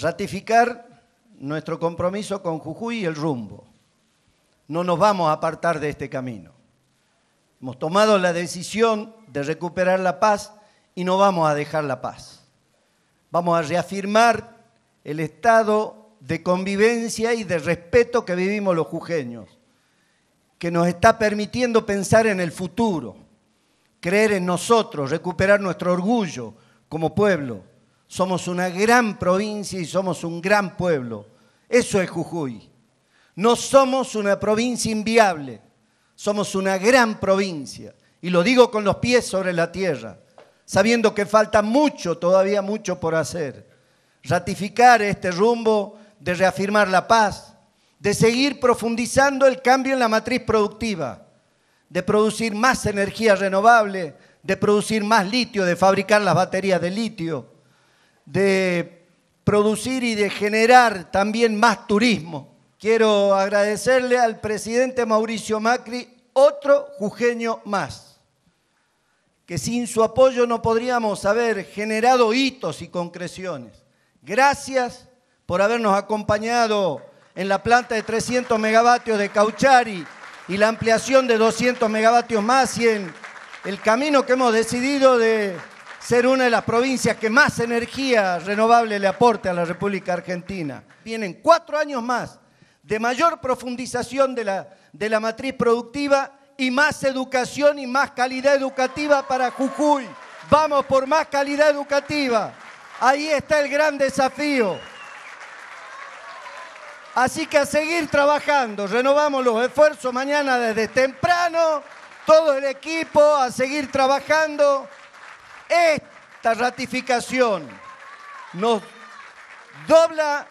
ratificar nuestro compromiso con Jujuy y el rumbo. No nos vamos a apartar de este camino. Hemos tomado la decisión de recuperar la paz y no vamos a dejar la paz. Vamos a reafirmar el estado de convivencia y de respeto que vivimos los jujeños, que nos está permitiendo pensar en el futuro, creer en nosotros, recuperar nuestro orgullo como pueblo somos una gran provincia y somos un gran pueblo. Eso es Jujuy. No somos una provincia inviable, somos una gran provincia. Y lo digo con los pies sobre la tierra, sabiendo que falta mucho, todavía mucho por hacer. Ratificar este rumbo de reafirmar la paz, de seguir profundizando el cambio en la matriz productiva, de producir más energía renovable, de producir más litio, de fabricar las baterías de litio, de producir y de generar también más turismo. Quiero agradecerle al presidente Mauricio Macri otro jujeño más, que sin su apoyo no podríamos haber generado hitos y concreciones. Gracias por habernos acompañado en la planta de 300 megavatios de Cauchari y la ampliación de 200 megavatios más y en el camino que hemos decidido de ser una de las provincias que más energía renovable le aporte a la República Argentina. Vienen cuatro años más de mayor profundización de la, de la matriz productiva y más educación y más calidad educativa para Jujuy. Vamos por más calidad educativa. Ahí está el gran desafío. Así que a seguir trabajando, renovamos los esfuerzos mañana desde temprano, todo el equipo a seguir trabajando esta ratificación nos dobla,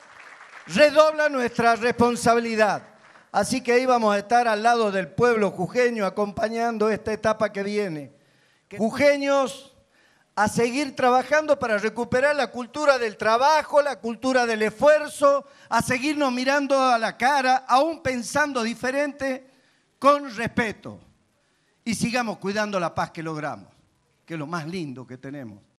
redobla nuestra responsabilidad. Así que íbamos a estar al lado del pueblo jujeño acompañando esta etapa que viene. Jujeños a seguir trabajando para recuperar la cultura del trabajo, la cultura del esfuerzo, a seguirnos mirando a la cara, aún pensando diferente, con respeto. Y sigamos cuidando la paz que logramos que es lo más lindo que tenemos.